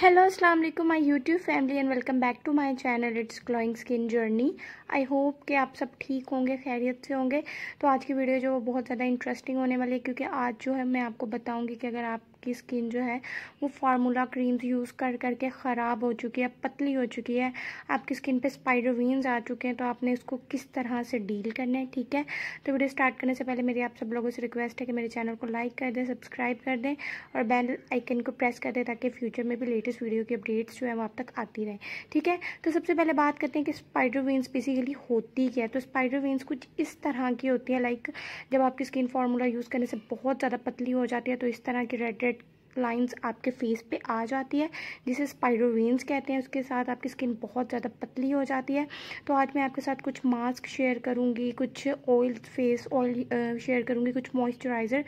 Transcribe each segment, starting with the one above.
hello अस्सलाम वालेकुम my YouTube family and welcome back to my channel it's glowing skin journey I hope कि आप सब ठीक होंगे खैरियत से होंगे तो आज की वीडियो जो वो बहुत ज़्यादा इंटरेस्टिंग होने वाली है क्योंकि आज जो है मैं आपको बताऊंगी कि अगर आप की स्किन जो है वो फार्मूला क्रीम्स यूज़ कर करके ख़राब हो चुकी है पतली हो चुकी है आपकी स्किन पे स्पाइडर वीन्स आ चुके हैं तो आपने इसको किस तरह से डील करना है ठीक है तो वीडियो स्टार्ट करने से पहले मेरी आप सब लोगों से रिक्वेस्ट है कि मेरे चैनल को लाइक कर दें सब्सक्राइब कर दें और बेल आइकन को प्रेस कर दें ताकि फ्यूचर में भी लेटेस्ट वीडियो की अपडेट्स जो है वो आप तक आती रहे ठीक है तो सबसे पहले बात करते हैं कि स्पाइडर वीन्स बेसिकली होती क्या है तो स्पाइडर वीन्स कुछ इस तरह की होती है लाइक जब आपकी स्किन फार्मूला यूज़ करने से बहुत ज़्यादा पतली हो जाती है तो इस तरह की रेड लाइंस आपके फेस पे आ जाती है जिसे स्पाइडोवेंस कहते हैं उसके साथ आपकी स्किन बहुत ज़्यादा पतली हो जाती है तो आज मैं आपके साथ कुछ मास्क शेयर करूँगी कुछ ऑयल फेस ऑयल शेयर करूँगी कुछ मॉइस्चराइज़र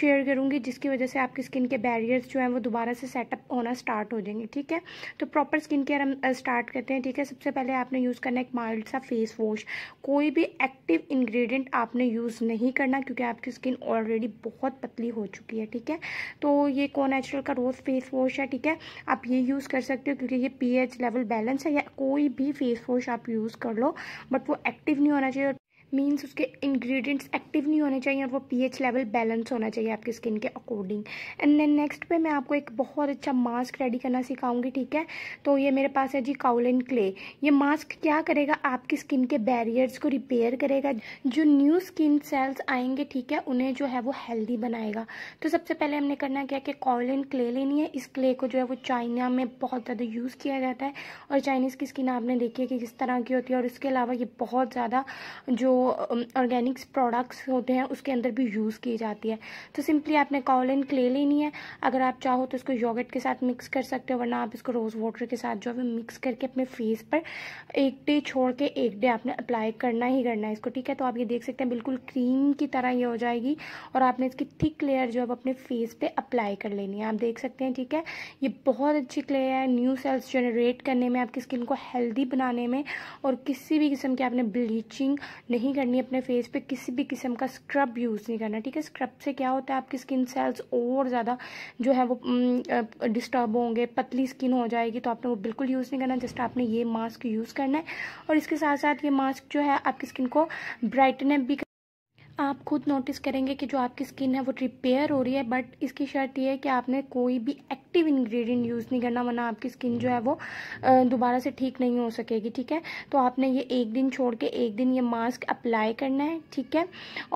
शेयर करूँगी जिसकी वजह से आपकी स्किन के बैरियर्स जो हैं वो दोबारा से सेटअप होना स्टार्ट हो जाएंगे ठीक है तो प्रॉपर स्किन केयर हम स्टार्ट करते हैं ठीक है सबसे पहले आपने यूज़ करना एक माइल्ड सा फेस वॉश कोई भी एक्टिव इंग्रेडिएंट आपने यूज़ नहीं करना क्योंकि आपकी स्किन ऑलरेडी बहुत पतली हो चुकी है ठीक है तो ये कौन नेचुरल का रोज़ फेस वॉश है ठीक है आप ये यूज़ कर सकते हो क्योंकि ये पीएच लेवल बैलेंस है या कोई भी फेस वॉश आप यूज़ कर लो बट वो एक्टिव नहीं होना चाहिए मीन्स उसके इंग्रेडिएंट्स एक्टिव नहीं होने चाहिए और वो पीएच लेवल बैलेंस होना चाहिए आपकी स्किन के अकॉर्डिंग एंड देन नेक्स्ट पे मैं आपको एक बहुत अच्छा मास्क रेडी करना सिखाऊंगी ठीक है तो ये मेरे पास है जी काउलिन क्ले ये मास्क क्या करेगा आपकी स्किन के बैरियर्स को रिपेयर करेगा जो न्यू स्किन सेल्स आएंगे ठीक है उन्हें जो है वो हेल्दी बनाएगा तो सबसे पहले हमने करना क्या कि काउलिन क्ले लेनी है इस क्ले को जो है वो चाइना में बहुत ज़्यादा यूज़ किया जाता है और चाइनीज़ की स्किन आपने देखी है कि किस तरह की होती है और इसके अलावा ये बहुत ज़्यादा जो ऑर्गेनिक्स प्रोडक्ट्स होते हैं उसके अंदर भी यूज़ की जाती है तो सिंपली आपने कॉलन क्ले लेनी है अगर आप चाहो तो इसको योगट के साथ मिक्स कर सकते हो वरना आप इसको रोज़ वाटर के साथ जो है मिक्स करके अपने फेस पर एक डे छोड़ के एक डे आपने अप्लाई करना ही करना है इसको ठीक है तो आप ये देख सकते हैं बिल्कुल क्रीम की तरह ये हो जाएगी और आपने इसकी थिक लेयर जो है अपने फेस पर अप्लाई कर लेनी है आप देख सकते हैं ठीक है ये बहुत अच्छी क्लेयर है न्यू सेल्स जनरेट करने में आपकी स्किन को हेल्दी बनाने में और किसी भी किस्म की आपने ब्लीचिंग नहीं नहीं करनी अपने फेस पे किसी भी किस्म का स्क्रब यूज़ नहीं करना ठीक है स्क्रब से क्या होता है आपकी स्किन सेल्स और ज़्यादा जो है वो डिस्टर्ब होंगे पतली स्किन हो जाएगी तो आपने वो बिल्कुल यूज़ नहीं करना जस्ट आपने ये मास्क यूज़ करना है और इसके साथ साथ ये मास्क जो है आपकी स्किन को ब्राइटनअप भी आप खुद नोटिस करेंगे कि जो आपकी स्किन है वो रिपेयर हो रही है बट इसकी शर्त यह है कि आपने कोई भी एक्टिव इंग्रेडिएंट यूज़ नहीं करना वरना आपकी स्किन जो है वो दोबारा से ठीक नहीं हो सकेगी ठीक है तो आपने ये एक दिन छोड़ के एक दिन ये मास्क अप्लाई करना है ठीक है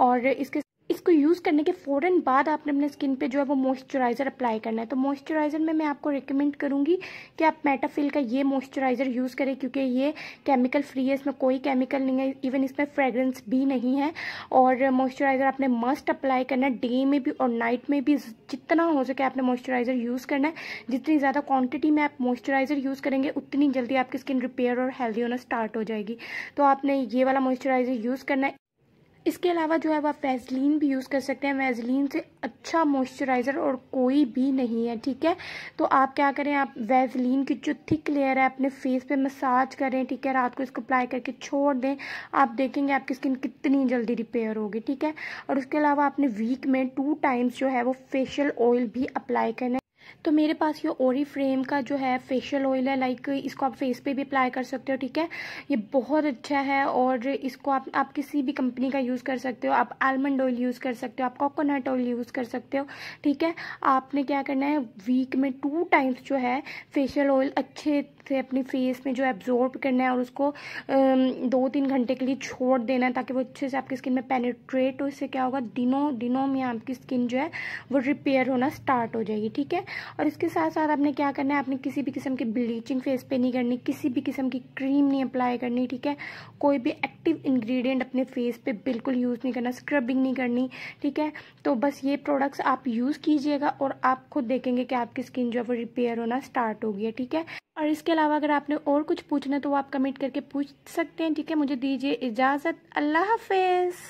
और इसके इसको यूज़ करने के फ़ौरन बाद आपने अपने स्किन पे जो है वो मॉइस्चराइज़र अप्लाई करना है तो मॉइस्चराइज़र में मैं आपको रिकमेंड करूँगी कि आप मेटाफिल का ये मॉइस्चराइज़र यूज़ करें क्योंकि ये केमिकल फ्री है इसमें कोई केमिकल नहीं है इवन इसमें फ्रेगरेंस भी नहीं है और मॉइस्चराइज़र आपने मस्ट अप्लाई करना है डे में भी और नाइट में भी जितना हो सके आपने मॉइस्चराइज़र यूज़ करना है जितनी ज़्यादा क्वान्टिटी में आप मॉइस्चराइज़र यूज़ करेंगे उतनी जल्दी आपकी स्किन रिपेयर और हेल्दी होना स्टार्ट हो जाएगी तो आपने ये वाला मॉइस्चराइज़र यूज़ करना है इसके अलावा जो है आप वेजलिन भी यूज़ कर सकते हैं वेजलिन से अच्छा मॉइस्चराइज़र और कोई भी नहीं है ठीक है तो आप क्या करें आप वेजलिन की जो थिक लेयर है अपने फेस पे मसाज करें ठीक है रात को इसको अप्लाई करके छोड़ दें आप देखेंगे आपकी स्किन कितनी जल्दी रिपेयर होगी ठीक है और उसके अलावा आपने वीक में टू टाइम्स जो है वो फेशियल ऑयल भी अप्लाई करना तो मेरे पास ये ओरी फ्रेम का जो है फेशियल ऑयल है लाइक इसको आप फेस पे भी अप्लाई कर सकते हो ठीक है ये बहुत अच्छा है और इसको आप आप किसी भी कंपनी का यूज़ कर सकते हो आप आलमंड ऑयल यूज़ कर सकते हो आप कोकोनट ऑयल यूज़ कर सकते हो ठीक है आपने क्या करना है वीक में टू टाइम्स जो है फेशियल ऑयल अच्छे से अपनी फेस में जो एब्जॉर्ब करना है और उसको दो तीन घंटे के लिए छोड़ देना है ताकि वो अच्छे से आपकी स्किन में पेनिट्रेट हो इससे क्या होगा दिनों दिनों में आपकी स्किन जो है वो रिपेयर होना स्टार्ट हो जाएगी ठीक है और इसके साथ साथ आपने क्या करना है आपने किसी भी किस्म की ब्लीचिंग फेस पर नहीं करनी किसी भी किस्म की क्रीम नहीं अप्लाई करनी ठीक है कोई भी एक्टिव इन्ग्रीडियंट अपने फेस पे बिल्कुल यूज़ नहीं करना स्क्रबिंग नहीं करनी ठीक है तो बस ये प्रोडक्ट्स आप यूज़ कीजिएगा और आप खुद देखेंगे कि आपकी स्किन जो है वो रिपेयर होना स्टार्ट हो गया ठीक है और इसके अलावा अगर आपने और कुछ पूछना तो वो आप कमेंट करके पूछ सकते हैं ठीक है मुझे दीजिए इजाज़त अल्लाह हाफिज़